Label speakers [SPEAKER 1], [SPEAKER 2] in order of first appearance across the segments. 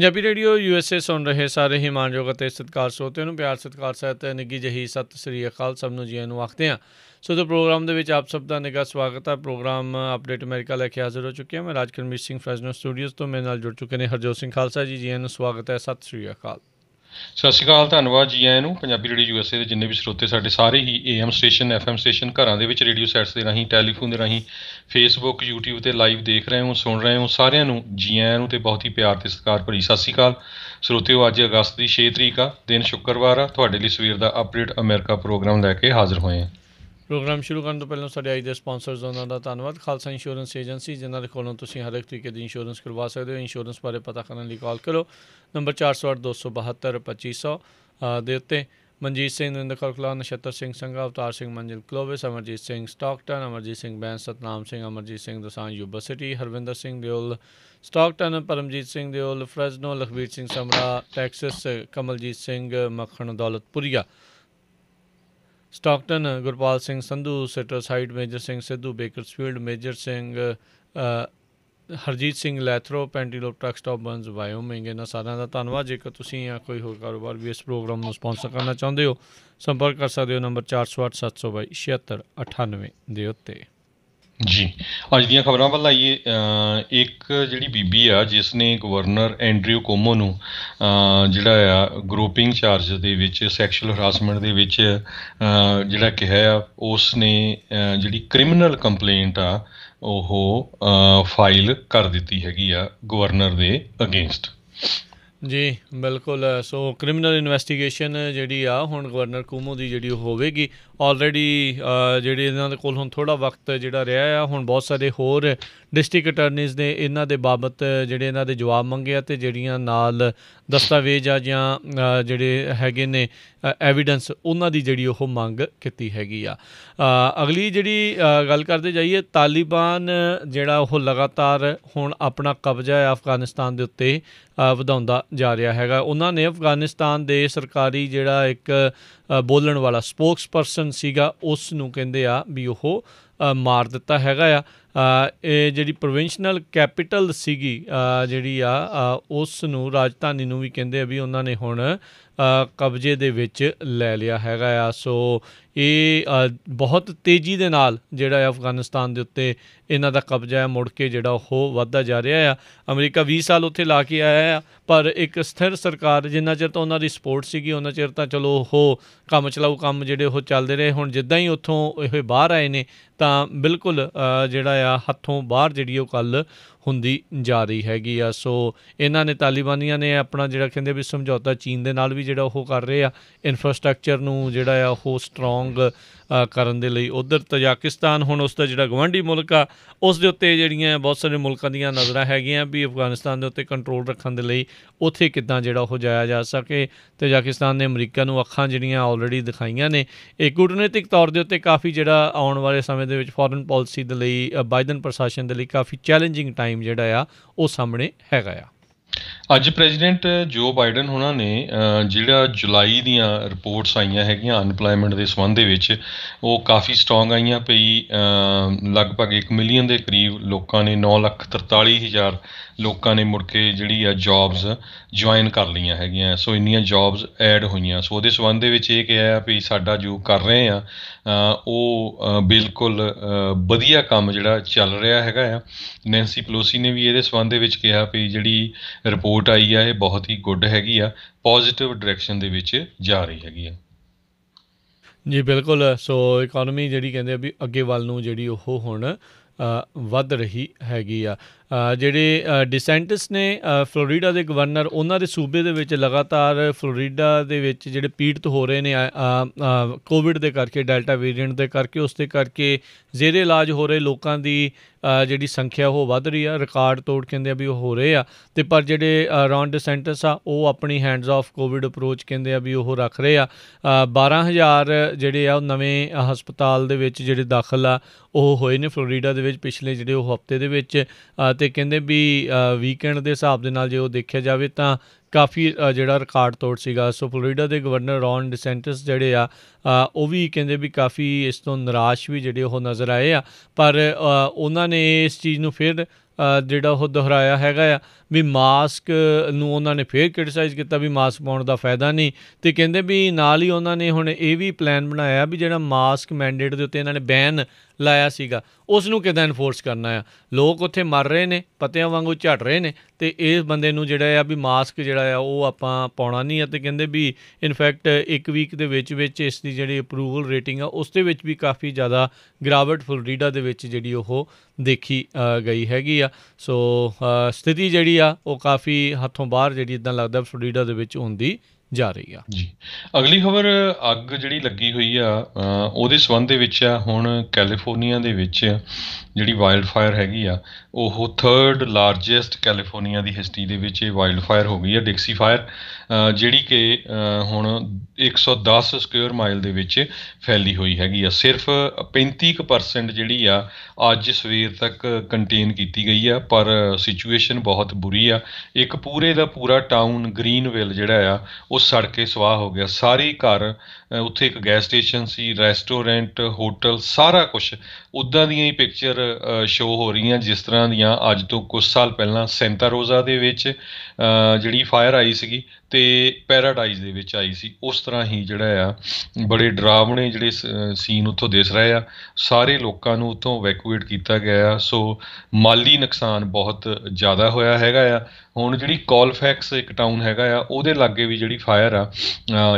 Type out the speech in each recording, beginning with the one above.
[SPEAKER 1] Punjabi radio USA ਸੁਣ ਰਹੇ ਸਾਰੇ ਹੀ ਮਾਨਯੋਗ ਅਤੇ ਸਤਿਕਾਰ ਸੋਤੇ ਨੂੰ ਪਿਆਰ ਸਤਿਕਾਰ ਸਹਿਤ ਨਿੱਗੀ ਜਹੀ ਸਤਿ ਸ੍ਰੀ ਅਕਾਲ ਸਭ ਨੂੰ ਜੀ ਨੂੰ ਆਖਦੇ ਆ ਸੋ ਤੇ ਪ੍ਰੋਗਰਾਮ ਦੇ ਵਿੱਚ ਆਪ ਸਭ ਦਾ ਨਿੱਘਾ ਸਵਾਗਤ ਹੈ ਪ੍ਰੋਗਰਾਮ ਅਪਡੇਟ ਅਮਰੀਕਾ ਲੈ ਕੇ ਹਾਜ਼ਰ ਹੋ ਚੁੱਕੇ ਹਾਂ ਮੈਂ ਰਾਜਕਰਮੀਤ ਸਿੰਘ ਫਰੈਜ਼ਨੋ ਸਟੂਡੀਓਜ਼ ਤੋਂ ਮੇਰੇ ਨਾਲ ਜੁੜ ਚੁੱਕੇ ਨੇ ਹਰਜੋਤ ਸਿੰਘ ਖਾਲਸਾ ਜੀ ਜੀ ਨੂੰ ਸਵਾਗਤ ਹੈ ਸਤਿ ਸ੍ਰੀ ਅਕਾਲ
[SPEAKER 2] ਸਤਿ ਸ਼੍ਰੀ ਅਕਾਲ ਧੰਨਵਾਦ ਜੀ ਆਇਆਂ ਨੂੰ ਪੰਜਾਬੀ ਰੇਡੀਓ ਯੂਐਸਏ ਦੇ ਜਿੰਨੇ ਵੀ ਸਰੋਤੇ ਸਾਡੇ ਸਾਰੇ ਹੀ ਏਐਮ ਸਟੇਸ਼ਨ ਐਫਐਮ ਸਟੇਸ਼ਨ ਘਰਾਂ ਦੇ ਵਿੱਚ ਰੇਡੀਓ ਸੈਟਸ ਦੇ ਰਾਹੀਂ ਟੈਲੀਫੋਨ ਦੇ ਰਾਹੀਂ ਫੇਸਬੁੱਕ YouTube ਤੇ ਲਾਈਵ ਦੇਖ ਰਹੇ ਹੋ ਸੁਣ ਰਹੇ ਹੋ ਸਾਰਿਆਂ ਨੂੰ ਜੀ ਆਇਆਂ ਨੂੰ ਤੇ ਬਹੁਤ ਹੀ ਪਿਆਰ ਤੇ ਸਤਿਕਾਰ ਭਰੀ ਸਤਿ ਸ਼੍ਰੀ ਅਕਾਲ ਸਰੋਤਿਓ ਅੱਜ ਅਗਸਤ ਦੀ 6 ਤਰੀਕ ਆ ਦਿਨ ਸ਼ੁੱਕਰਵਾਰ ਆ ਤੁਹਾਡੇ ਲਈ ਸਵੇਰ ਦਾ ਅਪਡੇਟ ਅਮਰੀਕਾ ਪ੍ਰੋਗਰਾਮ ਲੈ ਕੇ ਹਾਜ਼ਰ ਹੋਏ ਆ
[SPEAKER 1] ਪ੍ਰੋਗਰਾਮ ਸ਼ੁਰੂ ਕਰਨ ਤੋਂ ਪਹਿਲਾਂ ਸਾਡੇ ਅੱਜ ਦੇ ਸਪਾਂਸਰਸ ਉਹਨਾਂ ਦਾ ਧੰਨਵਾਦ ਖਾਲਸਾ ਇੰਸ਼ੋਰੈਂਸ ਏਜੰਸੀ ਜਿਨ੍ਹਾਂ ਦੇ ਕੋਲੋਂ ਤੁਸੀਂ ਹਰ ਇੱਕ ਤਰੀਕੇ ਦੀ ਇੰਸ਼ੋਰੈਂਸ ਕਰਵਾ ਸਕਦੇ ਹੋ ਇੰਸ਼ੋਰੈਂਸ ਬਾਰੇ ਪਤਾ ਕਰਨ ਲਈ ਕਾਲ ਕਰੋ ਨੰਬਰ 4082722500 ਦੇ ਉੱਤੇ ਮਨਜੀਤ ਸਿੰਘ ਨਿੰਦ ਕੌਰ ਨਛੱਤਰ ਸਿੰਘ ਸੰਘਾ ਅਵਤਾਰ ਸਿੰਘ ਮੰਜਲ ਕਲੋਵਿਸ ਅਮਰਜੀਤ ਸਿੰਘ ਸਟਾਕਟਨ ਅਮਰਜੀਤ ਸਿੰਘ ਬੈਂਸ ਸਤਨਾਮ ਸਿੰਘ ਅਮਰਜੀਤ ਸਿੰਘ ਦਸਾਂ university Harvinder Singh Deol Stockton Paramjit Singh Deol Fresno Lakhvir Singh Samra Texas Kamaljit Singh Makhan Daulatpuria Stockton Gurpal Singh Sandhu ਸਿਟਰ ਸਾਈਡ Major Singh Sidhu Bakersfield Major Singh Harjit Singh Lathrop ਪੈਂਟੀਲੋਪ ਟਰਕਸਟਾਪ ਬੰਸ ਵਾਇਓਮਿੰਗ ਇਹਨਾਂ ਸਾਰਿਆਂ ਦਾ ਧੰਨਵਾਦ ਜੇਕਰ ਤੁਸੀਂ ਜਾਂ ਕੋਈ ਹੋਰ ਕਾਰੋਬਾਰ ਵੀ ਇਸ ਪ੍ਰੋਗਰਾਮ ਨੂੰ ਸਪਾਂਸਰ ਕਰਨਾ ਚਾਹੁੰਦੇ ਹੋ ਸੰਪਰਕ ਕਰ ਸਕਦੇ ਹੋ ਨੰਬਰ 4807226798 ਦੇ ਉੱਤੇ
[SPEAKER 2] ਜੀ ਅੱਜ ਦੀਆਂ ਖਬਰਾਂ ਵੱਲ ਆਈਏ ਇੱਕ ਜਿਹੜੀ ਬੀਬੀ ਆ ਜਿਸ ਨੇ ਗਵਰਨਰ ਐਂਡਰਿਊ ਕੋਮੋ ਨੂੰ ਜਿਹੜਾ ਆ ਗਰੂਪਿੰਗ ਚਾਰਜ ਦੇ ਵਿੱਚ ਸੈਕਸ਼ੂਅਲ ਹਰਾਸਮੈਂਟ ਦੇ ਵਿੱਚ ਜਿਹੜਾ ਕਿਹਾ ਆ ਉਸ ਨੇ ਜਿਹੜੀ ਕ੍ਰਿਮੀਨਲ ਕੰਪਲੇਂਟ ਆ ਉਹ ਫਾਈਲ ਕਰ ਦਿੱਤੀ ਹੈਗੀ ਆ ਗਵਰਨਰ ਦੇ ਅਗੇਂਸਟ
[SPEAKER 1] ਜੀ ਬਿਲਕੁਲ ਸੋ ਕ੍ਰਿਮੀਨਲ ਇਨਵੈਸਟੀਗੇਸ਼ਨ ਜਿਹੜੀ ਆ ਹੁਣ ਗਵਰਨਰ ਕੂਮੋ ਦੀ ਜਿਹੜੀ ਹੋਵੇਗੀ ਆਲਰੇਡੀ ਜਿਹੜੇ ਇਹਨਾਂ ਦੇ ਕੋਲ ਹੁਣ ਥੋੜਾ ਵਕਤ ਜਿਹੜਾ ਰਿਹਾ ਆ ਹੁਣ ਬਹੁਤ ਸਾਰੇ ਹੋਰ ਡਿਸਟ੍ਰਿਕਟ ਅਟਾਰਨੀਜ਼ ਨੇ ਇਹਨਾਂ ਦੇ ਬਾਬਤ ਜਿਹੜੇ ਇਹਨਾਂ ਦੇ ਜਵਾਬ ਮੰਗੇ ਆ ਤੇ ਜਿਹੜੀਆਂ ਨਾਲ ਦਸਤਾਵੇਜ਼ ਆ ਜਾਂ ਜਿਹੜੇ ਹੈਗੇ ਨੇ ਐਵੀਡੈਂਸ ਉਹਨਾਂ ਦੀ ਜਿਹੜੀ ਉਹ ਮੰਗ ਕੀਤੀ ਹੈਗੀ ਆ ਅਗਲੀ ਜਿਹੜੀ ਗੱਲ ਕਰਦੇ ਜਾਈਏ ਤਾਲਿਬਾਨ ਜਿਹੜਾ ਉਹ ਲਗਾਤਾਰ ਹੁਣ ਆਪਣਾ ਕਬਜ਼ਾ ਹੈ ਅਫਗਾਨਿਸਤਾਨ ਦੇ ਉੱਤੇ ਵਧਾਉਂਦਾ ਜਾ ਰਿਹਾ ਹੈਗਾ ਉਹਨਾਂ ਨੇ ਅਫਗਾਨਿਸਤਾਨ ਦੇ ਸਰਕਾਰੀ ਜਿਹੜਾ ਇੱਕ ਬੋਲਣ ਵਾਲਾ ਸਪੋਕਸਪਰਸਨ ਸੀਗਾ ਉਸ ਨੂੰ ਕਹਿੰਦੇ ਆ ਵੀ ਉਹ ਮਾਰ ਦਿੱਤਾ ਹੈਗਾ ਆ ਇਹ ਜਿਹੜੀ ਪ੍ਰੋਵਿੰਸ਼ਨਲ ਕੈਪੀਟਲ ਸੀਗੀ ਜਿਹੜੀ ਆ ਉਸ ਨੂੰ ਰਾਜਧਾਨੀ ਨੂੰ ਵੀ ਕਹਿੰਦੇ ਆ ਵੀ ਉਹਨਾਂ ਨੇ ਹੁਣ ਕਬਜ਼ੇ ਦੇ ਵਿੱਚ ਲੈ ਲਿਆ ਹੈਗਾ ਆ ਸੋ ਇਹ ਬਹੁਤ ਤੇਜ਼ੀ ਦੇ ਨਾਲ ਜਿਹੜਾ ਹੈ ਅਫਗਾਨਿਸਤਾਨ ਦੇ ਉੱਤੇ ਇਹਨਾਂ ਦਾ ਕਬਜ਼ਾ ਹੈ ਮੁੜ ਕੇ ਜਿਹੜਾ ਉਹ ਵੱਧਦਾ ਜਾ ਰਿਹਾ ਆ ਅਮਰੀਕਾ 20 ਸਾਲ ਉੱਥੇ ਲਾ ਕੇ ਆਇਆ ਆ ਪਰ ਇੱਕ ਸਥਿਰ ਸਰਕਾਰ ਜਿੰਨਾ ਚਿਰ ਤਾਂ ਉਹਨਾਂ ਦੀ ਸਪੋਰਟ ਸੀਗੀ ਉਹਨਾਂ ਚਿਰ ਤਾਂ ਚਲੋ ਉਹ ਕੰਮ ਚਲਾਉ ਕੰਮ ਜਿਹੜੇ ਉਹ ਚੱਲਦੇ ਰਹੇ ਹੁਣ ਜਿੱਦਾਂ ਹੀ ਉੱਥੋਂ ਇਹ ਬਾਹਰ ਆਏ ਨੇ ਤਾਂ ਬਿਲਕੁਲ ਜਿਹੜਾ ਆ ਹੱਥੋਂ ਬਾਹਰ ਜਿਹੜੀ ਉਹ ਕੱਲ ਹੁੰਦੀ ਜਾ ਰਹੀ ਹੈਗੀ ਆ ਸੋ ਇਹਨਾਂ ਨੇ ਤਾਲਿਬਾਨੀਆਂ ਨੇ ਆਪਣਾ ਜਿਹੜਾ ਕਹਿੰਦੇ ਵੀ ਸਮਝੌਤਾ ਚੀਨ ਦੇ ਨਾਲ ਵੀ ਜਿਹੜਾ ਉਹ ਕਰ ਰਹੇ ਆ ਇਨਫਰਾਸਟ੍ਰਕਚਰ ਨੂੰ ਜਿਹੜਾ ਆ ਉਹ ਸਟਰੋਂਗ ਕਰਨ ਦੇ ਲਈ ਉਧਰ ਤਜਾਕਿਸਤਾਨ ਹੁਣ ਉਸ ਦਾ ਜਿਹੜਾ ਗਵਾਂਢੀ ਮੁਲਕ ਆ ਉਸ ਦੇ ਉੱਤੇ ਜਿਹੜੀਆਂ ਬਹੁਤ ਸਾਰੇ ਮੁਲਕਾਂ ਦੀਆਂ ਨਜ਼ਰਾਂ ਹੈਗੀਆਂ ਵੀ ਅਫਗਾਨਿਸਤਾਨ ਦੇ ਉੱਤੇ ਕੰਟਰੋਲ ਰੱਖਣ ਦੇ ਲਈ ਉੱਥੇ ਕਿੱਦਾਂ ਜਿਹੜਾ ਉਹ ਜਾਇਆ ਜਾ ਸਕੇ ਤਜਾਕਿਸਤਾਨ ਨੇ ਅਮਰੀਕਾ ਨੂੰ ਅੱਖਾਂ ਜਿਹੜੀਆਂ ਆਲਰੇਡੀ ਦਿਖਾਈਆਂ ਨੇ ਇਹ ਕੂਟਨੀਤਿਕ ਤੌਰ ਦੇ ਉੱਤੇ ਕਾਫੀ ਜਿਹੜਾ ਆਉਣ ਵਾਲੇ ਸਮੇਂ ਦੇ ਵਿੱਚ ਫੋਰਨ ਪਾਲਿਸੀ ਦੇ ਲਈ ਬਾਈਡਨ ਪ੍ਰਸ਼ਾਸਨ ਦੇ ਲਈ ਕਾਫੀ ਚੈਲੰਜਿੰਗ ਟਾਈਮ ਟਾਈਮ ਜਿਹੜਾ ਆ ਉਹ ਸਾਹਮਣੇ ਹੈਗਾ ਆ
[SPEAKER 2] ਅੱਜ ਪ੍ਰੈਜ਼ੀਡੈਂਟ ਜੋ ਬਾਈਡਨ ਉਹਨਾਂ ਨੇ ਜਿਹੜਾ ਜੁਲਾਈ ਦੀਆਂ ਰਿਪੋਰਟਸ ਆਈਆਂ ਹੈਗੀਆਂ ਅਨਪਲੋਇਮੈਂਟ ਦੇ ਸੰਬੰਧ ਦੇ ਵਿੱਚ ਉਹ ਕਾਫੀ ਸਟਰੋਂਗ ਆਈਆਂ ਪਈ ਲਗਭਗ 1 ਮਿਲੀਅਨ ਦੇ ਕਰੀਬ ਲੋਕਾਂ ਨੇ 9 ਲੱਖ ਲੋਕਾਂ ਨੇ ਮੁੜ ਕੇ ਜਿਹੜੀ ਆ ਜੌਬਸ ਜੁਆਇਨ ਕਰ ਲਈਆਂ ਹੈਗੀਆਂ ਸੋ ਇੰਨੀਆਂ ਜੌਬਸ ਐਡ ਹੋਈਆਂ ਸੋ ਉਹਦੇ ਸਬੰਧ ਦੇ ਵਿੱਚ ਇਹ ਕਿਹਾ ਆ ਵੀ ਸਾਡਾ ਜੋ ਕਰ ਰਹੇ ਆ ਉਹ ਬਿਲਕੁਲ ਵਧੀਆ ਕੰਮ ਜਿਹੜਾ ਚੱਲ ਰਿਹਾ ਹੈਗਾ ਆ ਨੈਂਸੀ ਪਲੋਸੀ ਨੇ ਵੀ ਇਹਦੇ ਸਬੰਧ ਦੇ ਵਿੱਚ ਕਿਹਾ ਵੀ ਜਿਹੜੀ ਰਿਪੋਰਟ ਆਈ ਆ ਇਹ ਬਹੁਤ ਹੀ ਗੁੱਡ ਹੈਗੀ ਆ ਪੋਜ਼ਿਟਿਵ ਡਾਇਰੈਕਸ਼ਨ ਦੇ ਵਿੱਚ ਜਾ ਰਹੀ ਹੈਗੀ ਆ
[SPEAKER 1] ਜੀ ਬਿਲਕੁਲ ਸੋ ਇਕਨੋਮੀ ਜਿਹੜੀ ਕਹਿੰਦੇ ਆ ਵੀ ਅੱਗੇ ਵੱਲ ਨੂੰ ਜਿਹੜੀ ਉਹ ਹੁਣ ਵੱਧ ਰਹੀ ਹੈਗੀ ਆ ਜਿਹੜੇ ਡਿਸੈਂਟਸ ਨੇ ਫਲੋਰੀਡਾ ਦੇ ਗਵਰਨਰ ਉਹਨਾਂ ਦੇ ਸੂਬੇ ਦੇ ਵਿੱਚ ਲਗਾਤਾਰ ਫਲੋਰੀਡਾ ਦੇ ਵਿੱਚ ਜਿਹੜੇ ਪੀੜਤ ਹੋ ਰਹੇ ਨੇ ਕੋਵਿਡ ਦੇ ਕਰਕੇ ਡੈਲਟਾ ਵੇਰੀਐਂਟ ਦੇ ਕਰਕੇ ਉਸ ਦੇ ਕਰਕੇ ਜ਼ੇਰੇ ਇਲਾਜ ਹੋ ਰਹੇ ਲੋਕਾਂ ਦੀ ਜਿਹੜੀ ਸੰਖਿਆ ਉਹ ਵੱਧ ਰਹੀ ਆ ਰਿਕਾਰਡ ਤੋੜ ਕਹਿੰਦੇ ਆ ਵੀ ਉਹ ਹੋ ਰਹੇ ਆ ਤੇ ਪਰ ਜਿਹੜੇ ਰੌਨ ਡਿਸੈਂਟਸ ਆ ਉਹ ਆਪਣੀ ਹੈਂਡਸ ਆਫ ਕੋਵਿਡ ਅਪਰੋਚ ਕਹਿੰਦੇ ਆ ਵੀ ਉਹ ਰੱਖ ਰਹੇ ਆ 12000 ਜਿਹੜੇ ਆ ਉਹ ਨਵੇਂ ਹਸਪਤਾਲ ਦੇ ਵਿੱਚ ਜਿਹੜੇ ਦਾਖਲ ਆ ਉਹ ਹੋਏ ਨੇ ਫਲੋਰੀਡਾ ਦੇ ਵਿੱਚ ਪਿਛਲੇ ਜਿਹੜੇ ਉਹ ਹਫਤੇ ਦੇ ਵਿੱਚ ਤੇ ਕਹਿੰਦੇ ਵੀ ਵੀਕਐਂਡ ਦੇ ਹਿਸਾਬ ਦੇ ਨਾਲ ਜੇ ਉਹ ਦੇਖਿਆ ਜਾਵੇ ਤਾਂ ਕਾਫੀ ਜਿਹੜਾ ਰਿਕਾਰਡ ਤੋੜ ਸੀਗਾ ਸੋ ਫਲੋਰੀਡਾ ਦੇ ਗਵਰਨਰ ਰੌਨ ਡਿਸੈਂਟਸ ਜਿਹੜੇ ਆ ਉਹ ਵੀ ਕਹਿੰਦੇ ਵੀ ਕਾਫੀ ਇਸ ਤੋਂ ਨਿਰਾਸ਼ ਵੀ ਜਿਹੜੇ ਉਹ ਨਜ਼ਰ ਆਏ ਆ ਪਰ ਉਹਨਾਂ ਨੇ ਇਸ ਚੀਜ਼ ਨੂੰ ਫਿਰ ਜਿਹੜਾ ਉਹ ਦੁਹਰਾਇਆ ਹੈਗਾ ਆ ਵੀ ਮਾਸਕ ਨੂੰ ਉਹਨਾਂ ਨੇ ਫੇਰ ਕ੍ਰਿਟਿਸਾਈਜ਼ ਕੀਤਾ ਵੀ ਮਾਸਕ ਪਾਉਣ ਦਾ ਫਾਇਦਾ ਨਹੀਂ ਤੇ ਕਹਿੰਦੇ ਵੀ ਨਾਲ ਹੀ ਉਹਨਾਂ ਨੇ ਹੁਣ ਇਹ ਵੀ ਪਲਾਨ ਬਣਾਇਆ ਵੀ ਜਿਹੜਾ ਮਾਸਕ ਮੈਂਡੇਟ ਦੇ ਉੱਤੇ ਇਹਨਾਂ ਨੇ ਬੈਨ ਲਾਇਆ ਸੀਗਾ ਉਸ ਨੂੰ ਕਿਦਾਂ ਇਨਫੋਰਸ ਕਰਨਾ ਆ ਲੋਕ ਉੱਥੇ ਮਰ ਰਹੇ ਨੇ ਪਤਿਆਂ ਵਾਂਗੂ ਝੜ ਰਹੇ ਨੇ ਤੇ ਇਸ ਬੰਦੇ ਨੂੰ ਜਿਹੜਾ ਆ ਵੀ ਮਾਸਕ ਜਿਹੜਾ ਆ ਉਹ ਆਪਾਂ ਪਾਉਣਾ ਨਹੀਂ ਤੇ ਕਹਿੰਦੇ ਵੀ ਇਨਫੈਕਟ ਇੱਕ ਵੀਕ ਦੇ ਵਿੱਚ ਵਿੱਚ ਇਸ ਦੀ ਜਿਹੜੀ ਅਪਰੂਵਲ ਰੇਟਿੰਗ ਆ ਉਸ ਦੇ ਵਿੱਚ ਵੀ ਕਾਫੀ ਜ਼ਿਆਦਾ ਗਰਾਵਟ ਫਲੋਰੀਡਾ ਦੇ ਵਿੱਚ ਜਿਹੜੀ ਉਹ ਦੇਖੀ ਗਈ ਹੈਗੀ ਆ ਸੋ uh, ਸਥਿਤੀ ਜਿਹੜੀ ਆ ਉਹ ਕਾਫੀ ਹੱਥੋਂ ਬਾਹਰ ਜਿਹੜੀ ਇਦਾਂ ਲੱਗਦਾ ਫਲੋਰੀਡਾ ਦੇ ਵਿੱਚ ਹੁੰਦੀ ਜਾ ਰਹੀ ਆ ਜੀ
[SPEAKER 2] ਅਗਲੀ ਖਬਰ ਅੱਗ ਜਿਹੜੀ ਲੱਗੀ ਹੋਈ ਆ ਉਹਦੇ ਸਬੰਧ ਦੇ ਵਿੱਚ ਆ ਹੁਣ ਕੈਲੀਫੋਰਨੀਆ ਦੇ ਵਿੱਚ ਜਿਹੜੀ ਵਾਈਲਡ ਫਾਇਰ ਹੈਗੀ ਆ ਉਹ 3rd ਲਾਰਜੈਸਟ ਕੈਲੀਫੋਰਨੀਆ ਦੀ ਹਿਸਟਰੀ ਦੇ ਵਿੱਚ ਇਹ ਵਾਈਲਡ ਫਾਇਰ ਹੋ ਗਈ ਆ ਡਿਕਸੀ ਫਾਇਰ ਜਿਹੜੀ ਕਿ ਹੁਣ 110 ਸਕੁਅਰ ਮਾਈਲ ਦੇ ਵਿੱਚ ਫੈਲੀ ਹੋਈ ਹੈਗੀ ਆ ਸਿਰਫ 35% ਜਿਹੜੀ ਆ ਅੱਜ ਸਵੇਰ ਤੱਕ ਕੰਟੇਨ ਕੀਤੀ ਗਈ ਆ ਪਰ ਸਿਚੁਏਸ਼ਨ ਬਹੁਤ ਬੁਰੀ ਆ ਇੱਕ ਪੂਰੇ ਦਾ ਪੂਰਾ ਟਾਊਨ ਗ੍ਰੀਨਵਿਲ ਜਿਹੜਾ ਆ ਉਹ ਸੜ ਕੇ ਸਵਾਹ ਹੋ ਗਿਆ ਸਾਰੇ ਘਰ ਉੱਥੇ ਇੱਕ ਗੈਸ ਸਟੇਸ਼ਨ ਸੀ ਰੈਸਟੋਰੈਂਟ ਹੋਟਲ ਸਾਰਾ ਕੁਝ ਉਦਾਂ ਦੀਆਂ ਹੀ ਪਿਕਚਰ ਸ਼ੋ ਹੋ ਰਹੀਆਂ ਜਿਸ ਤਰ੍ਹਾਂ ਦੀਆਂ ਅੱਜ ਤੋਂ ਕੁਝ ਸਾਲ ਪਹਿਲਾਂ ਸੈਂਟਾ ਰੋਜ਼ਾ ਦੇ ਵਿੱਚ ਜਿਹੜੀ ਫਾਇਰ ਆਈ ਸੀਗੀ ਤੇ ਪੈਰਾਡਾਈਜ਼ ਦੇ ਵਿੱਚ ਆਈ ਸੀ ਉਸ ਤਰ੍ਹਾਂ ਹੀ ਜਿਹੜਾ ਆ ਬੜੇ ਡਰਾਵਣੇ ਜਿਹੜੇ ਸੀਨ ਉੱਥੋਂ ਦਿਸ ਰਹੇ ਆ ਸਾਰੇ ਲੋਕਾਂ ਨੂੰ ਉੱਥੋਂ ਵੈਕੂਏਟ ਕੀਤਾ ਗਿਆ ਸੋ ਮਾਲੀ ਨੁਕਸਾਨ ਬਹੁਤ ਜ਼ਿਆਦਾ ਹੋਇਆ ਹੈਗਾ ਆ ਹੁਣ ਜਿਹੜੀ ਕਾਲਫੈਕਸ ਇੱਕ ਟਾਊਨ ਹੈਗਾ ਆ ਉਹਦੇ ਲਾਗੇ ਵੀ ਜਿਹੜੀ ਫਾਇਰ ਆ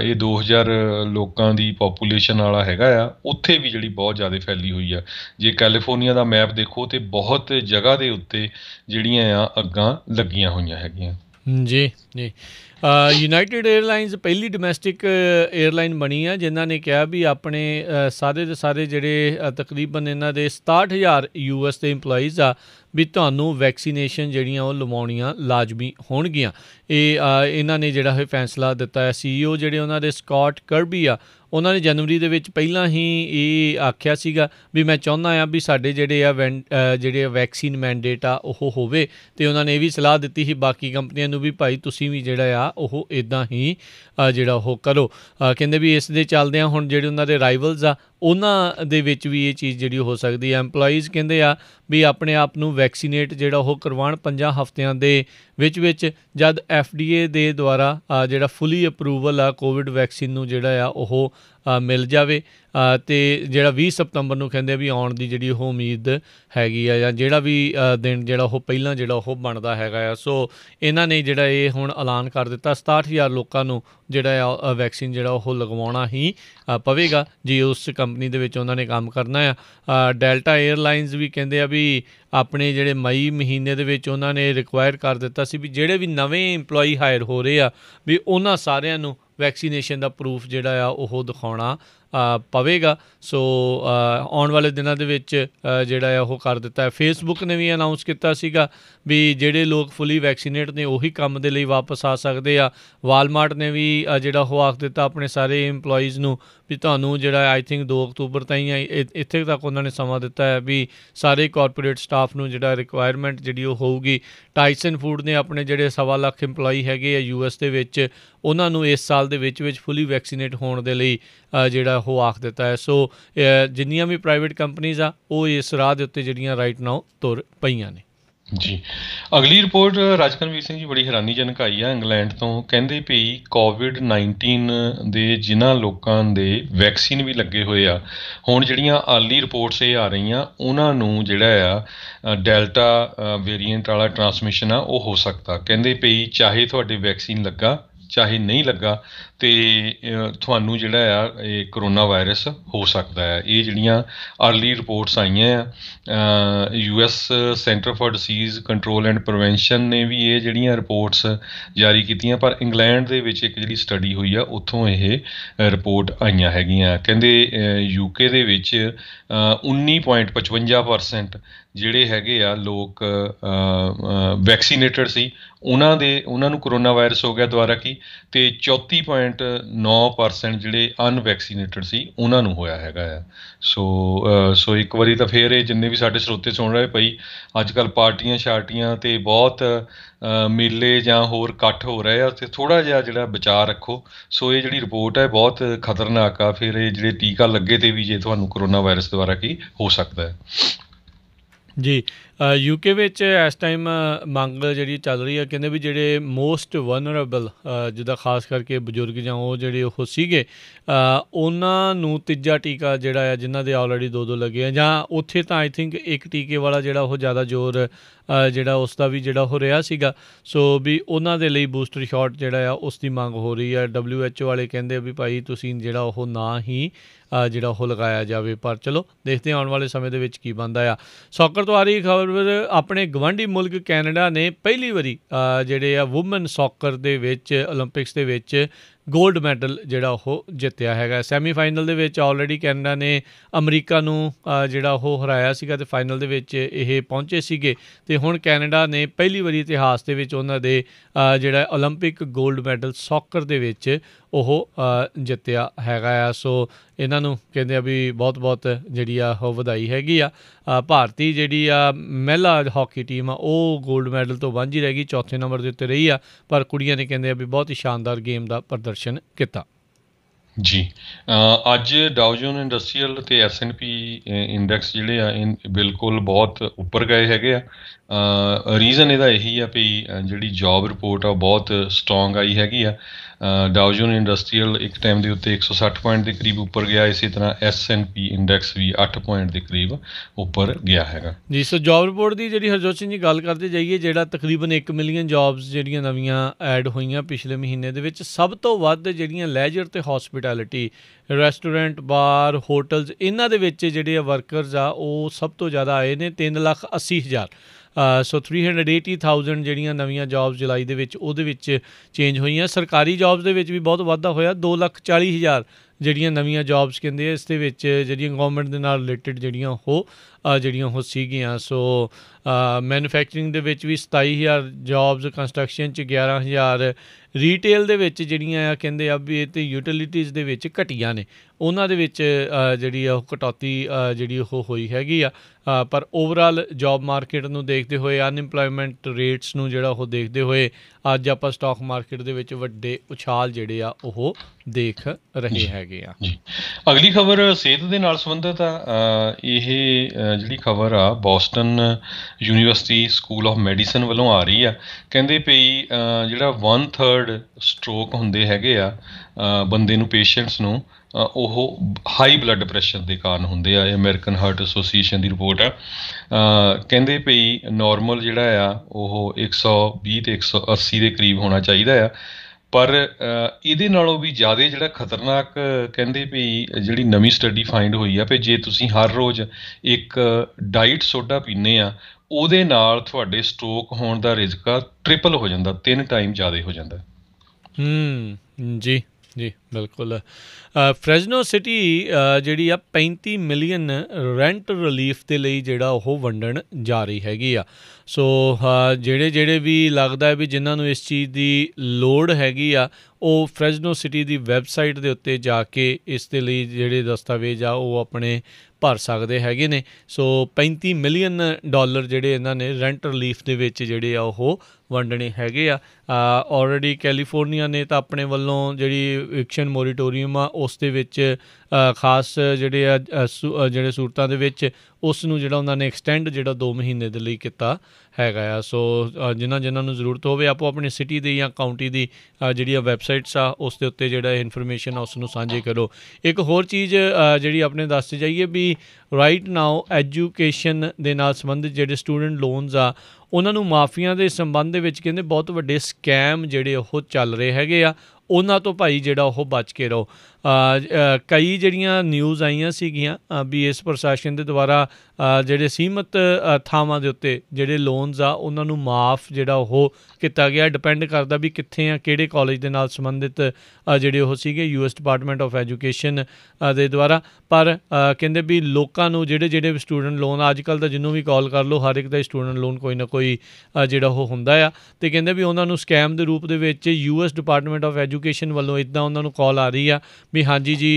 [SPEAKER 2] ਇਹ 2000 ਲੋਕਾਂ ਦੀ ਪੋਪੂਲੇਸ਼ਨ ਵਾਲਾ ਹੈਗਾ ਆ ਉੱਥੇ ਵੀ ਜਿਹੜੀ ਬਹੁਤ ਜ਼ਿਆਦਾ ਫੈਲੀ ਹੋਈ ਆ ਜੇ ਕੈਲੀਫੋਰਨੀਆ ਦਾ ਮੈਪ ਦੇਖੋ ਤੇ ਬਹੁਤ ਜਗ੍ਹਾ ਦੇ ਉੱਤੇ ਜਿਹੜੀਆਂ ਆ ਅੱਗਾਂ ਲੱਗੀਆਂ ਹੋਈਆਂ ਹੈਗੀਆਂ ਜੀ ਜੀ ਯੂਨਾਈਟਿਡ 에ਅਰਲਾਈਨਸ
[SPEAKER 1] ਪਹਿਲੀ ਡੋਮੈਸਟਿਕ 에ਅਰਲਾਈਨ ਬਣੀ ਆ ਜਿਨ੍ਹਾਂ ਨੇ ਕਿਹਾ ਵੀ ਆਪਣੇ ਸਾਰੇ ਦੇ ਸਾਰੇ ਜਿਹੜੇ ਤਕਰੀਬਨ ਇਹਨਾਂ ਦੇ 67000 ਯੂਐਸ ਦੇ EMPLOYEES ਆ ਵੀ ਤੁਹਾਨੂੰ ਵੈਕਸੀਨੇਸ਼ਨ ਜਿਹੜੀਆਂ ਉਹ ਲਵਾਉਣੀਆਂ ਲਾਜ਼ਮੀ ਹੋਣਗੀਆਂ ਇਹ ਇਹਨਾਂ ਨੇ ਜਿਹੜਾ ਇਹ ਫੈਸਲਾ ਦਿੱਤਾ ਹੈ ਸੀਈਓ ਜਿਹੜੇ ਉਹਨਾਂ ਦੇ ਸਕਾਟ ਕਰਬੀ ਆ ਉਹਨਾਂ ਨੇ ਜਨਵਰੀ ਦੇ ਵਿੱਚ ਪਹਿਲਾਂ ਹੀ ਇਹ ਆਖਿਆ ਸੀਗਾ ਵੀ ਮੈਂ ਚਾਹੁੰਦਾ ਆ ਵੀ ਸਾਡੇ ਜਿਹੜੇ ਆ ਜਿਹੜੇ ਵੈਕਸੀਨ ਮੈਂਡੇਟ ਆ ਉਹ ਹੋਵੇ ਤੇ ਉਹਨਾਂ ਨੇ ਇਹ ਵੀ ਸਲਾਹ ਦਿੱਤੀ ਸੀ ਬਾਕੀ ਕੰਪਨੀਆਂ ਨੂੰ ਵੀ ਭਾਈ ਤੁਸੀਂ ਵੀ ਜਿਹੜਾ ਆ ਉਹ ਇਦਾਂ ਹੀ ਜਿਹੜਾ ਉਹ ਕਰੋ ਕਹਿੰਦੇ ਵੀ ਇਸ ਦੇ ਆ ਹੁਣ ਜਿਹੜੇ ਉਹਨਾਂ ਦੇ ਰਾਈਵਲਸ ਆ ਉਹਨਾਂ ਦੇ ਵਿੱਚ ਵੀ ਇਹ ਚੀਜ਼ ਜਿਹੜੀ ਹੋ ਸਕਦੀ ਹੈ EMPLOYEES ਕਹਿੰਦੇ ਆ ਵੀ ਆਪਣੇ ਆਪ ਨੂੰ ਵੈਕਸੀਨੇਟ ਜਿਹੜਾ ਉਹ ਕਰਵਾਉਣ 5 ਹਫ਼ਤਿਆਂ ਦੇ ਵਿੱਚ ਵਿੱਚ ਜਦ ਐਫਡੀਏ ਦੇ ਦੁਆਰਾ ਜਿਹੜਾ ਫੁੱਲੀ ਅਪਰੂਵਲ ਆ ਕੋਵਿਡ ਵੈਕਸੀਨ ਨੂੰ ਜਿਹੜਾ ਆ ਉਹ ਮਿਲ ਜਾਵੇ ਤੇ ਜਿਹੜਾ 20 ਸਤੰਬਰ ਨੂੰ ਕਹਿੰਦੇ ਆ ਵੀ ਆਉਣ ਦੀ ਜਿਹੜੀ ਉਹ ਉਮੀਦ ਹੈਗੀ ਆ ਜਾਂ ਜਿਹੜਾ ਵੀ ਦਿਨ ਜਿਹੜਾ ਉਹ ਪਹਿਲਾਂ ਜਿਹੜਾ ਉਹ ਬਣਦਾ ਹੈਗਾ ਆ ਸੋ ਇਹਨਾਂ ਨੇ ਜਿਹੜਾ ਇਹ ਹੁਣ ਐਲਾਨ ਕਰ ਦਿੱਤਾ 67000 ਲੋਕਾਂ ਨੂੰ ਜਿਹੜਾ ਆ ਵੈਕਸੀਨ ਜਿਹੜਾ ਉਹ ਲਗਵਾਉਣਾ ਹੀ ਪਵੇਗਾ ਜੀ ਉਸ ਕੰਪਨੀ ਦੇ ਵਿੱਚ ਉਹਨਾਂ ਨੇ ਕੰਮ ਕਰਨਾ ਆ ਡੈਲਟਾ 에ਅਰਲਾਈਨਸ ਵੀ ਕਹਿੰਦੇ ਆ ਵੀ ਆਪਣੇ ਜਿਹੜੇ ਮਈ ਮਹੀਨੇ ਦੇ ਵਿੱਚ ਉਹਨਾਂ ਨੇ ਰਿਕੁਆਇਰ ਕਰ ਦਿੱਤਾ ਸੀ ਵੀ ਜਿਹੜੇ ਵੀ ਨਵੇਂ EMPLOYE ਹਾਇਰ ਹੋ ਰਹੇ ਆ ਵੀ ਉਹਨਾਂ ਸਾਰਿਆਂ ਨੂੰ ਵੈਕਸੀਨੇਸ਼ਨ ਦਾ ਪ੍ਰੂਫ ਜਿਹੜਾ ਆ ਉਹ ਦਿਖਾਉਣਾ ਪਵੇਗਾ ਸੋ ਆਉਣ ਵਾਲੇ ਦਿਨਾਂ ਦੇ ਵਿੱਚ ਜਿਹੜਾ ਆ ਉਹ ਕਰ ਦਿੱਤਾ ਹੈ ਫੇਸਬੁੱਕ ਨੇ ਵੀ ਅਨਾਉਂਸ ਕੀਤਾ ਸੀਗਾ ਵੀ ਜਿਹੜੇ ਲੋਕ ਫੁੱਲੀ ਵੈਕਸੀਨੇਟ ਨੇ ਉਹੀ ਕੰਮ ਦੇ ਲਈ ਵਾਪਸ ਆ ਸਕਦੇ ਆ ਵਾਲਮਾਰਟ ਨੇ ਵੀ ਜਿਹੜਾ ਉਹ ਆਖ ਦਿੱਤਾ ਆਪਣੇ ਸਾਰੇ EMPLOYEES ਨੂੰ ਵੀ ਤੁਹਾਨੂੰ ਜਿਹੜਾ ਆਈ ਥਿੰਕ 2 ਅਕਤੂਬਰ ਤਾਈਂ ਇੱਥੇ ਤੱਕ ਉਹਨਾਂ ਨੇ ਸਮਾਂ ਦਿੱਤਾ ਹੈ ਵੀ ਸਾਰੇ ਕਾਰਪੋਰੇਟ ਸਟਾਫ ਨੂੰ ਜਿਹੜਾ ਰਿਕੁਆਇਰਮੈਂਟ ਜਿਹੜੀ ਉਹ ਹੋਊਗੀ ਟਾਈਸਨ ਫੂਡ ਨੇ ਆਪਣੇ ਜਿਹੜੇ 1.5 ਲੱਖ EMPLOYEE ਹੈਗੇ ਆ ਯੂਐਸ ਦੇ ਵਿੱਚ ਉਹਨਾਂ ਨੂੰ ਇਸ ਸਾਲ ਦੇ ਵਿੱਚ ਵਿੱਚ ਫੁੱਲੀ ਵੈਕਸੀਨੇਟ ਹੋਣ ਦੇ ਲਈ ਜਿਹੜਾ ਉਹ ਆਖ ਦਿੱਤਾ ਹੈ ਸੋ ਜਿੰਨੀਆਂ ਵੀ ਪ੍ਰਾਈਵੇਟ ਕੰਪਨੀਆਂ ਆ ਉਹ ਇਸ ਰਾਹ ਦੇ ਉੱਤੇ ਜਿਹੜੀਆਂ ਰਾਈਟ ਨਾਓ ਤੁਰ ਪਈਆਂ ਨੇ
[SPEAKER 2] ਜੀ ਅਗਲੀ ਰਿਪੋਰਟ ਰਾਜਕਨਵੀਰ ਸਿੰਘ ਜੀ ਬੜੀ ਹੈਰਾਨੀਜਨਕ ਆਈ ਆ ਇੰਗਲੈਂਡ ਤੋਂ ਕਹਿੰਦੇ ਪਈ ਕੋਵਿਡ-19 ਦੇ ਜਿਨ੍ਹਾਂ ਲੋਕਾਂ ਦੇ ਵੈਕਸੀਨ ਵੀ ਲੱਗੇ ਹੋਏ ਆ ਹੁਣ ਜਿਹੜੀਆਂ ਆਲੀ ਰਿਪੋਰਟਸ ਇਹ ਆ ਰਹੀਆਂ ਉਹਨਾਂ ਨੂੰ ਜਿਹੜਾ ਆ ਡੈਲਟਾ ਵੇਰੀਐਂਟ ਵਾਲਾ ਟਰਾਂਸਮਿਸ਼ਨ ਆ ਉਹ ਹੋ ਸਕਦਾ ਕਹਿੰਦੇ ਪਈ ਚਾਹੇ ਤੁਹਾਡੇ ਵੈਕਸੀਨ ਲੱਗਾ ਚਾਹੇ ਨਹੀਂ ਲੱਗਾ ਤੇ ਤੁਹਾਨੂੰ ਜਿਹੜਾ ਆ ਇਹ ਕਰੋਨਾ ਵਾਇਰਸ ਹੋ ਸਕਦਾ ਹੈ ਇਹ ਜਿਹੜੀਆਂ अर्ਲੀ ਰਿਪੋਰਟਸ ਆਈਆਂ ਆ U S Center for Disease Control and Prevention ਨੇ ਵੀ ਇਹ ਜਿਹੜੀਆਂ ਰਿਪੋਰਟਸ ਜਾਰੀ ਕੀਤੀਆਂ ਪਰ ਇੰਗਲੈਂਡ ਦੇ ਵਿੱਚ ਇੱਕ ਜਿਹੜੀ ਸਟੱਡੀ ਹੋਈ ਆ ਉੱਥੋਂ ਇਹ ਰਿਪੋਰਟ ਆਈਆਂ ਹੈਗੀਆਂ ਕਹਿੰਦੇ ਯੂਕੇ ਦੇ ਵਿੱਚ 19.55% ਜਿਹੜੇ ਹੈਗੇ ਆ ਲੋਕ ਵੈਕਸੀਨੇਟਡ ਸੀ ਉਹਨਾਂ ਦੇ ਉਹਨਾਂ ਨੂੰ ਕਰੋਨਾ ਵਾਇਰਸ ਹੋ ਗਿਆ ਦੁਆਰਾ ਕੀ ਤੇ 34. 9% ਜਿਹੜੇ ਅਨਵੈਕਸੀਨੇਟਡ ਸੀ ਉਹਨਾਂ ਨੂੰ ਹੋਇਆ ਹੈਗਾ ਆ ਸੋ ਸੋ ਇੱਕ ਵਾਰੀ ਤਾਂ ਫੇਰ ਇਹ ਜਿੰਨੇ ਵੀ ਸਾਡੇ ਸਰੋਤੇ ਸੁਣ ਰਹੇ ਭਈ ਅੱਜ ਕੱਲ ਪਾਰਟੀਆਂ ਸ਼ਾਰਟੀਆਂ ਤੇ ਬਹੁਤ ਮੇਲੇ ਜਾਂ ਹੋਰ ਇਕੱਠ ਹੋ ਰਹੇ ਆ ਤੇ ਥੋੜਾ ਜਿਹਾ ਜਿਹੜਾ ਵਿਚਾਰ ਰੱਖੋ ਸੋ ਇਹ ਜਿਹੜੀ ਰਿਪੋਰਟ ਹੈ ਬਹੁਤ ਖਤਰਨਾਕ ਆ ਫੇਰ ਇਹ ਜਿਹੜੇ ਟੀਕਾ ਲੱਗੇ ਤੇ ਵੀ ਜੇ ਤੁਹਾਨੂੰ ਕੋਰੋਨਾ ਵਾਇਰਸ ਦੁਆਰਾ ਕੀ ਹੋ ਸਕਦਾ ਹੈ
[SPEAKER 1] ਜੀ ਯੂਕੇ ਵਿੱਚ ਇਸ ਟਾਈਮ ਮੰਗ ਜਿਹੜੀ ਚੱਲ ਰਹੀ ਹੈ ਕਹਿੰਦੇ ਵੀ ਜਿਹੜੇ ਮੋਸਟ ਵਨਰੇਬਲ ਜਿਹਦਾ ਖਾਸ ਕਰਕੇ ਬਜ਼ੁਰਗ ਜਾਂ ਉਹ ਜਿਹੜੇ ਉਹ ਸੀਗੇ ਉਹਨਾਂ ਨੂੰ ਤੀਜਾ ਟੀਕਾ ਜਿਹੜਾ ਹੈ ਜਿਨ੍ਹਾਂ ਦੇ ਆਲਰੇਡੀ ਦੋ ਦੋ ਲੱਗੇ ਆ ਜਾਂ ਉੱਥੇ ਤਾਂ ਆਈ ਥਿੰਕ ਇੱਕ ਟੀਕੇ ਵਾਲਾ ਜਿਹੜਾ ਉਹ ਜ਼ਿਆਦਾ ਜ਼ੋਰ ਜਿਹੜਾ ਉਸ ਦਾ ਵੀ ਜਿਹੜਾ ਹੋ ਰਿਹਾ ਸੀਗਾ ਸੋ ਵੀ ਉਹਨਾਂ ਦੇ ਲਈ ਬੂਸਟਰ ਸ਼ਾਟ ਜਿਹੜਾ ਆ ਉਸ ਦੀ ਮੰਗ ਹੋ ਰਹੀ ਹੈ WHO ਵਾਲੇ ਕਹਿੰਦੇ ਵੀ ਭਾਈ ਤੁਸੀਂ ਜਿਹੜਾ ਉਹ ਨਾ ਹੀ ਜਿਹੜਾ ਉਹ ਲਗਾਇਆ ਜਾਵੇ ਪਰ ਚਲੋ ਦੇਖਦੇ ਆਉਣ ਵਾਲੇ ਸਮੇਂ ਦੇ ਵਿੱਚ ਕੀ ਬੰਦਾ ਆ ਸੌਕਰ ਤੋਂ ਆ ਰਹੀ ਖਬਰ ਸਰਵਰ ਆਪਣੇ ਗਵਾਂਢੀ ਮੁਲਕ ਕੈਨੇਡਾ ਨੇ ਪਹਿਲੀ ਵਾਰੀ ਜਿਹੜੇ ਆ ਔਮਨ ਸੌਕਰ ਦੇ ਵਿੱਚ 올림픽ਸ ਦੇ ਵਿੱਚ ਗੋਲਡ ਮੈਡਲ ਜਿਹੜਾ ਉਹ ਜਿੱਤਿਆ ਹੈਗਾ ਸੈਮੀਫਾਈਨਲ ਦੇ ਵਿੱਚ ਆਲਰੇਡੀ ਕੈਨੇਡਾ ਨੇ ਅਮਰੀਕਾ ਨੂੰ ਜਿਹੜਾ ਉਹ ਹਰਾਇਆ ਸੀਗਾ ਤੇ ਫਾਈਨਲ ਦੇ ਵਿੱਚ ਇਹ ਪਹੁੰਚੇ ਸੀਗੇ ਤੇ ਹੁਣ ਕੈਨੇਡਾ ਨੇ ਪਹਿਲੀ ਵਾਰੀ ਇਤਿਹਾਸ ਦੇ ਵਿੱਚ ਉਹਨਾਂ ਦੇ ਜਿਹੜਾ 올림픽 골ਡ ਮੈਡਲ ਸੌਕਰ ਦੇ ਵਿੱਚ ਉਹ ਜਿੱਤਿਆ ਹੈਗਾ ਆ ਸੋ ਇਹਨਾਂ ਨੂੰ ਕਹਿੰਦੇ ਆ ਵੀ ਬਹੁਤ-ਬਹੁਤ ਜਿਹੜੀ ਆ ਉਹ ਵਧਾਈ ਹੈਗੀ ਆ ਭਾਰਤੀ ਜਿਹੜੀ ਆ ਮਹਿਲਾ ਹਾਕੀ ਟੀਮ ਆ ਉਹ 골ਡ ਮੈਡਲ ਤੋਂ ਵਾਂਝੀ ਰਹਿ ਗਈ ਚੌਥੇ ਨੰਬਰ ਦੇ ਉੱਤੇ ਰਹੀ ਆ ਪਰ ਕੁੜੀਆਂ ਨੇ ਕਹਿੰਦੇ ਆ ਵੀ ਬਹੁਤ ਹੀ ਸ਼ਾਨਦਾਰ ਗੇਮ ਦਾ ਪ੍ਰਦਰਸ਼ਨ ਪ੍ਰਦਰਸ਼ਨ ਕੀਤਾ
[SPEAKER 2] ਜੀ ਅੱਜ ਡਾਊਜ਼ਨ ਇੰਡਸਟਰੀਅਲ ਤੇ ਪੀ ਇੰਡੈਕਸ ਜਿਹੜੇ ਆ ਬਿਲਕੁਲ ਬਹੁਤ ਉੱਪਰ ਗਏ ਹੈਗੇ ਆ ਰੀਜ਼ਨ ਇਹਦਾ ਇਹੀ ਆ ਕਿ ਜਿਹੜੀ ਜੌਬ ਰਿਪੋਰਟ ਆ ਬਹੁਤ ਸਟਰੋਂਗ ਆਈ ਹੈਗੀ ਆ ਡਾਉਜਨ ਇੰਡਸਟਰੀਅਲ ਇੱਕ ਟਾਈਮ ਦੇ ਉੱਤੇ 160 ਪੁਆਇੰਟ ਦੇ ਕਰੀਬ ਉੱਪਰ ਗਿਆ ਇਸੇ ਤਰ੍ਹਾਂ ਪੀ ਇੰਡੈਕਸ ਵੀ 8 ਪੁਆਇੰਟ ਦੇ ਕਰੀਬ ਉੱਪਰ ਗਿਆ ਹੈਗਾ
[SPEAKER 1] ਜੀ ਸੋ ਜੌਬ ਰਿਪੋਰਟ ਦੀ ਜਿਹੜੀ ਹਰਜੋਤ ਸਿੰਘ ਜੀ ਗੱਲ ਕਰਦੇ ਜਾਈਏ ਜਿਹੜਾ ਤਕਰੀਬਨ 1 ਮਿਲੀਅਨ ਜੌਬਸ ਜਿਹੜੀਆਂ ਨਵੀਆਂ ਐਡ ਹੋਈਆਂ ਪਿਛਲੇ ਮਹੀਨੇ ਦੇ ਵਿੱਚ ਸਭ ਤੋਂ ਵੱਧ ਜਿਹੜੀਆਂ ਲੈਜਰ ਤੇ ਹਸਪਿਟੈਲਿਟੀ ਰੈਸਟੋਰੈਂਟ ਬਾਰ ਹੋਟਲਸ ਇਹਨਾਂ ਦੇ ਵਿੱਚ ਜਿਹੜੇ ਵਰਕਰਸ ਆ ਉਹ ਸਭ ਤੋਂ ਜ਼ਿਆਦਾ ਆਏ ਨੇ 3 ਲੱਖ 80 ਹਜ਼ਾਰ ਸੋ 380000 ਜਿਹੜੀਆਂ ਨਵੀਆਂ ਜੌਬਸ ਜੁਲਾਈ ਦੇ ਵਿੱਚ ਉਹਦੇ ਵਿੱਚ ਚੇਂਜ ਹੋਈਆਂ ਸਰਕਾਰੀ ਜੌਬਸ ਦੇ ਵਿੱਚ ਵੀ ਬਹੁਤ ਵਾਧਾ ਹੋਇਆ 240000 ਜਿਹੜੀਆਂ ਨਵੀਆਂ ਜੌਬਸ ਕਹਿੰਦੇ ਆ ਇਸ ਦੇ ਵਿੱਚ ਜਿਹੜੀਆਂ ਗਵਰਨਮੈਂਟ ਦੇ ਨਾਲ ਰਿਲੇਟਡ ਜਿਹੜੀਆਂ ਉਹ ਜਿਹੜੀਆਂ ਹੋ ਸੀਗੀਆਂ ਸੋ ਮੈਨੂਫੈਕਚਰਿੰਗ ਦੇ ਵਿੱਚ ਵੀ 27000 ਜੌਬਸ ਕੰਸਟਰਕਸ਼ਨ ਚ 11000 ਰੀਟੇਲ ਦੇ ਵਿੱਚ ਜਿਹੜੀਆਂ ਆ ਕਹਿੰਦੇ ਆ ਵੀ ਇਹ ਤੇ ਯੂਟਿਲਿਟੀਆਂ ਦੇ ਵਿੱਚ ਘਟੀਆਂ ਨੇ ਉਹਨਾਂ ਦੇ ਵਿੱਚ ਜਿਹੜੀ ਆ ਉਹ ਕਟੌਤੀ ਜਿਹੜੀ ਉਹ ਹੋਈ ਹੈਗੀ ਆ ਪਰ ਓਵਰਆਲ ਜੌਬ ਮਾਰਕੀਟ ਨੂੰ ਦੇਖਦੇ ਹੋਏ ਅਨਪਲੋਇਮੈਂਟ ਰੇਟਸ ਨੂੰ ਜਿਹੜਾ ਉਹ ਦੇਖਦੇ ਹੋਏ ਅੱਜ ਆਪਾਂ ਸਟਾਕ ਮਾਰਕੀਟ ਦੇ ਵਿੱਚ ਵੱਡੇ ਉਛਾਲ ਜਿਹੜੇ ਆ ਉਹ ਦੇਖ ਰਹੇ ਹੈਗੇ ਆ
[SPEAKER 2] ਅਗਲੀ ਖਬਰ ਸਿਹਤ ਦੇ ਨਾਲ ਸੰਬੰਧਿਤ ਆ ਇਹ ਜਿਹੜੀ ਖਬਰ ਆ Boston University School of Medicine ਵੱਲੋਂ ਆ ਰਹੀ ਆ ਕਹਿੰਦੇ ਪਈ ਜਿਹੜਾ 1/3 ਸਟ੍ਰੋਕ ਹੁੰਦੇ ਹੈਗੇ ਆ ਬੰਦੇ ਨੂੰ ਪੇਸ਼ੈਂਟਸ ਨੂੰ ਉਹ ਹਾਈ ਬਲੱਡ ਪ੍ਰੈਸ਼ਰ ਦੇ ਕਾਰਨ ਹੁੰਦੇ ਆ ਅਮਰੀਕਨ ਹਾਰਟ ਐਸੋਸੀਏਸ਼ਨ ਦੀ ਰਿਪੋਰਟ ਆ ਕਹਿੰਦੇ ਪਈ ਨਾਰਮਲ ਜਿਹੜਾ ਆ ਉਹ 120 ਤੇ 180 ਦੇ ਕਰੀਬ ਹੋਣਾ ਚਾਹੀਦਾ ਆ ਪਰ ਇਹਦੇ ਨਾਲੋਂ ਵੀ ਜ਼ਿਆਦਾ ਜਿਹੜਾ ਖਤਰਨਾਕ ਕਹਿੰਦੇ ਵੀ ਜਿਹੜੀ ਨਵੀਂ ਸਟੱਡੀ ਫਾਈਂਡ ਹੋਈ ਆ ਵੀ ਜੇ ਤੁਸੀਂ ਹਰ ਰੋਜ਼ ਇੱਕ ਡਾਈਟ ਸੋਡਾ ਪੀਨੇ ਆ ਉਹਦੇ ਨਾਲ ਤੁਹਾਡੇ ਸਟ੍ਰੋਕ ਹੋਣ ਦਾ ਰਿਸਕ ਟ੍ਰਿਪਲ ਹੋ ਜਾਂਦਾ ਤਿੰਨ ਟਾਈਮ ਜ਼ਿਆਦਾ ਹੋ ਜਾਂਦਾ
[SPEAKER 1] ਹੂੰ ਜੀ ਜੀ ਬਿਲਕੁਲ ਫ੍ਰੈਜਨੋ ਸਿਟੀ ਜਿਹੜੀ ਆ 35 ਮਿਲੀਅਨ ਰੈਂਟ ਰਿਲੀਫ ਦੇ ਲਈ ਜਿਹੜਾ ਉਹ ਵੰਡਣ ਜਾ ਰਹੀ ਹੈਗੀ ਆ ਸੋ ਜਿਹੜੇ ਜਿਹੜੇ ਵੀ ਲੱਗਦਾ ਹੈ ਵੀ ਜਿਨ੍ਹਾਂ ਨੂੰ ਇਸ ਚੀਜ਼ ਦੀ ਲੋੜ ਹੈਗੀ ਆ ਉਹ ਫ੍ਰੈਜਨੋ ਸਿਟੀ ਦੀ ਵੈਬਸਾਈਟ ਦੇ ਉੱਤੇ ਜਾ ਕੇ ਇਸ ਦੇ ਲਈ ਜਿਹੜੇ ਦਸਤਾਵੇਜ਼ ਆ ਉਹ ਆਪਣੇ ਭਰ ਸਕਦੇ ਹੈਗੇ ਨੇ ਸੋ 35 ਮਿਲੀਅਨ ਡਾਲਰ ਜਿਹੜੇ ਇਹਨਾਂ ਨੇ ਰੈਂਟ ਰਿਲੀਫ ਦੇ ਵਿੱਚ ਜਿਹੜੇ ਆ ਉਹ ਵੰਡਣੇ ਹੈਗੇ ਆ ਆਲਰੇਡੀ ਕੈਲੀਫੋਰਨੀਆ ਨੇ ਤਾਂ ਆਪਣੇ ਵੱਲੋਂ ਜਿਹੜੀ ਇਕਸ਼ਨ ਮੋਰੀਟੋਰੀਅਮ ਆ ਉਸ ਦੇ ਵਿੱਚ ਖਾਸ ਜਿਹੜੇ ਆ ਜਿਹੜੇ ਸੂਰਤਾਂ ਦੇ ਵਿੱਚ ਉਸ ਨੂੰ ਜਿਹੜਾ ਉਹਨਾਂ ਨੇ ਐਕਸਟੈਂਡ ਜਿਹੜਾ 2 ਮਹੀਨੇ ਦੇ ਲਈ ਕੀਤਾ ਹੈਗਾ ਆ ਸੋ ਜਿਨ੍ਹਾਂ ਜਿਨ੍ਹਾਂ ਨੂੰ ਜ਼ਰੂਰਤ ਹੋਵੇ ਆਪੋ ਆਪਣੀ ਸਿਟੀ ਦੀ ਜਾਂ ਕਾਉਂਟੀ ਦੀ ਜਿਹੜੀਆਂ ਵੈਬਸਾਈਟਸ ਆ ਉਸ ਦੇ ਉੱਤੇ ਜਿਹੜਾ ਇਨਫੋਰਮੇਸ਼ਨ ਆ ਉਸ ਨੂੰ ਸਾਂਝੇ ਕਰੋ ਇੱਕ ਹੋਰ ਚੀਜ਼ ਜਿਹੜੀ ਆਪਣੇ ਦੱਸ ਜਾਈਏ ਵੀ ਰਾਈਟ ਨਾਓ ਐਜੂਕੇਸ਼ਨ ਦੇ ਨਾਲ ਸੰਬੰਧਿਤ ਜਿਹੜੇ ਸਟੂਡੈਂਟ ਲੋਨਸ ਆ ਉਹਨਾਂ ਨੂੰ ਮਾਫੀਆਂ ਦੇ ਸੰਬੰਧ ਦੇ ਵਿੱਚ ਕਹਿੰਦੇ ਬਹੁਤ ਵੱਡੇ ਸਕੈਮ ਜਿਹੜੇ ਉਹ ਚੱਲ ਰਹੇ ਹੈਗੇ ਆ ਉਹਨਾਂ ਤੋਂ ਭਾਈ ਜਿਹੜਾ ਉਹ ਬਚ ਕੇ ਰਹੋ ਕਈ ਜਿਹੜੀਆਂ ਨਿਊਜ਼ ਆਈਆਂ ਸੀਗੀਆਂ ਵੀ ਇਸ ਪ੍ਰਸ਼ਾਸਨ ਦੇ ਦੁਆਰਾ ਜਿਹੜੇ ਸੀਮਤ ਥਾਵਾਂ ਦੇ ਉੱਤੇ ਜਿਹੜੇ ਲੋਨਸ ਆ ਉਹਨਾਂ ਨੂੰ ਮਾਫ ਜਿਹੜਾ ਉਹ ਕੀਤਾ ਗਿਆ ਡਿਪੈਂਡ ਕਰਦਾ ਵੀ ਕਿੱਥੇ ਆ ਕਿਹੜੇ ਕਾਲਜ ਦੇ ਨਾਲ ਸੰਬੰਧਿਤ ਜਿਹੜੇ ਉਹ ਸੀਗੇ ਯੂਐਸ ਡਿਪਾਰਟਮੈਂਟ ਆਫ ਐਜੂਕੇਸ਼ਨ ਦੇ ਦੁਆਰਾ ਪਰ ਕਹਿੰਦੇ ਵੀ ਲੋਕਾਂ ਨੂੰ ਜਿਹੜੇ ਜਿਹੜੇ ਸਟੂਡੈਂਟ ਲੋਨ ਅੱਜ ਕੱਲ ਦਾ ਜਿੰਨੂੰ ਵੀ ਕਾਲ ਕਰ ਲੋ ਹਰ ਇੱਕ ਦਾ ਸਟੂਡੈਂਟ ਲੋਨ ਕੋਈ ਨਾ ਕੋਈ ਜਿਹੜਾ ਉਹ ਹੁੰਦਾ ਆ ਤੇ ਕਹਿੰਦੇ ਵੀ ਉਹਨਾਂ ਨੂੰ ਸਕੈਮ ਦੇ ਰੂਪ ਦੇ ਵਿੱਚ ਯੂਐਸ ਡਿਪਾਰਟਮੈਂਟ ਆਫ ਐਜੂਕੇਸ਼ਨ ਵੱਲੋਂ ਇਦਾਂ ਉਹਨਾਂ ਨੂੰ ਕਾਲ ਆ ਰਹੀ ਆ ਵੀ ਹਾਂਜੀ ਜੀ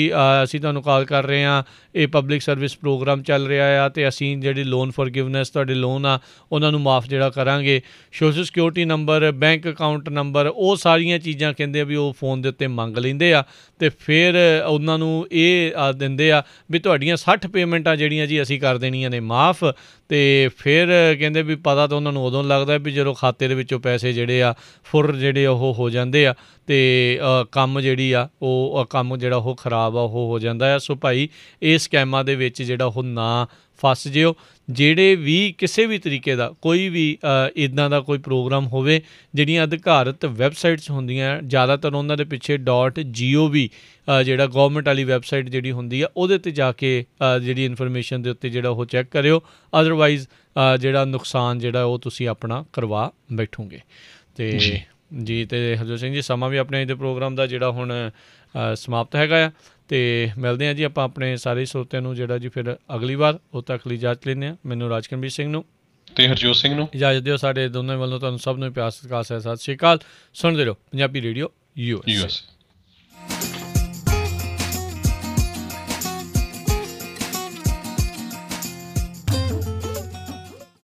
[SPEAKER 1] ਅਸੀਂ ਤੁਹਾਨੂੰ ਕਾਲ ਕਰ ਰਹੇ ਆ ਇਹ ਪਬਲਿਕ ਸਰਵਿਸ ਪ੍ਰੋਗਰਾਮ ਚੱਲ ਰਿਹਾ ਆ ਤੇ ਅਸੀਂ ਜਿਹੜੀ ਲੋਨ ਫੋਰਗਿਵਨੈਸ ਤੁਹਾਡੇ ਲੋਨ ਆ ਉਹਨਾਂ ਨੂੰ ਮਾਫ ਜਿਹੜਾ ਕਰਾਂਗੇ social security number bank account number ਉਹ ਸਾਰੀਆਂ ਚੀਜ਼ਾਂ ਕਹਿੰਦੇ ਵੀ ਉਹ ਫੋਨ ਦੇ ਉੱਤੇ ਮੰਗ ਲੈਂਦੇ ਆ ਤੇ ਫਿਰ ਉਹਨਾਂ ਨੂੰ ਇਹ ਆ ਦਿੰਦੇ ਆ ਵੀ ਤੁਹਾਡੀਆਂ 60 ਪੇਮੈਂਟਾਂ ਜਿਹੜੀਆਂ ਜੀ ਅਸੀਂ ਕਰ ਦੇਣੀਆਂ ਨੇ ਮਾਫ ਤੇ ਫਿਰ ਕਹਿੰਦੇ ਵੀ ਪਤਾ ਤਾਂ ਉਹਨਾਂ ਨੂੰ ਉਦੋਂ ਲੱਗਦਾ ਵੀ ਜਦੋਂ ਖਾਤੇ ਦੇ ਵਿੱਚੋਂ ਪੈਸੇ ਜਿਹੜੇ ਆ ਫੁਰ ਜਿਹੜੇ ਉਹ ਹੋ ਜਾਂਦੇ ਆ ਤੇ ਕੰਮ ਜਿਹੜੀ ਆ ਉਹ ਕੰਮ ਜਿਹੜਾ ਉਹ ਖਰਾਬ ਆ ਉਹ ਹੋ ਜਾਂਦਾ ਆ ਸੋ ਭਾਈ ਇਸ ਸਕੈਮਾਂ ਦੇ ਵਿੱਚ ਜਿਹੜਾ ਉਹ ਨਾ ਫਸ ਜਿਓ ਜਿਹੜੇ ਵੀ ਕਿਸੇ ਵੀ ਤਰੀਕੇ ਦਾ ਕੋਈ ਵੀ ਇਦਾਂ ਦਾ ਕੋਈ ਪ੍ਰੋਗਰਾਮ ਹੋਵੇ ਜਿਹੜੀਆਂ ਅਧਿਕਾਰਤ ਵੈਬਸਾਈਟਸ ਹੁੰਦੀਆਂ ਜ਼ਿਆਦਾਤਰ ਉਹਨਾਂ ਦੇ ਪਿੱਛੇ .gov ਜਿਹੜਾ ਗਵਰਨਮੈਂਟ ਵਾਲੀ ਵੈਬਸਾਈਟ ਜਿਹੜੀ ਹੁੰਦੀ ਆ ਉਹਦੇ ਤੇ ਜਾ ਕੇ ਜਿਹੜੀ ਇਨਫੋਰਮੇਸ਼ਨ ਦੇ ਉੱਤੇ ਜਿਹੜਾ ਉਹ ਚੈੱਕ ਕਰਿਓ ਅਦਰਵਾਈਜ਼ ਜਿਹੜਾ ਨੁਕਸਾਨ ਜਿਹੜਾ ਉਹ ਤੁਸੀਂ ਆਪਣਾ ਕਰਵਾ ਬੈਠੋਗੇ ਤੇ ਜੀ ਤੇ ਹਰਜੋ ਸਿੰਘ ਜੀ ਸਮਾਂ ਵੀ ਆਪਣੇ ਇਹਦੇ ਪ੍ਰੋਗਰਾਮ ਦਾ ਜਿਹੜਾ ਹੁਣ ਸਮਾਪਤ ਹੈਗਾ ਆ ਤੇ ਮਿਲਦੇ ਆ ਜੀ ਆਪਾਂ ਆਪਣੇ ਸਾਰੇ ਸਰੋਤਿਆਂ ਨੂੰ ਜਿਹੜਾ ਜੀ ਫਿਰ ਅਗਲੀ ਵਾਰ ਉਹ ਤੱਕ ਲਈ ਇਜਾਜ਼ਤ ਲੈਨੇ ਆ ਮੈਨੂੰ ਰਾਜਕੰਬੀਰ ਸਿੰਘ ਨੂੰ ਤੇ ਹਰਜੋਤ ਸਿੰਘ ਨੂੰ ਇਜਾਜ਼ਤ ਦਿਓ ਸਾਡੇ ਦੋਨੋਂ ਵੱਲੋਂ ਤੁਹਾਨੂੰ ਸਭ ਨੂੰ ਪਿਆਰ ਸਤਿਕਾਰ ਸਤਿ ਸ਼੍ਰੀ ਅਕਾਲ ਸੁਣਦੇ ਰਹੋ ਪੰਜਾਬੀ ਰੇਡੀਓ ਯੂਐਸ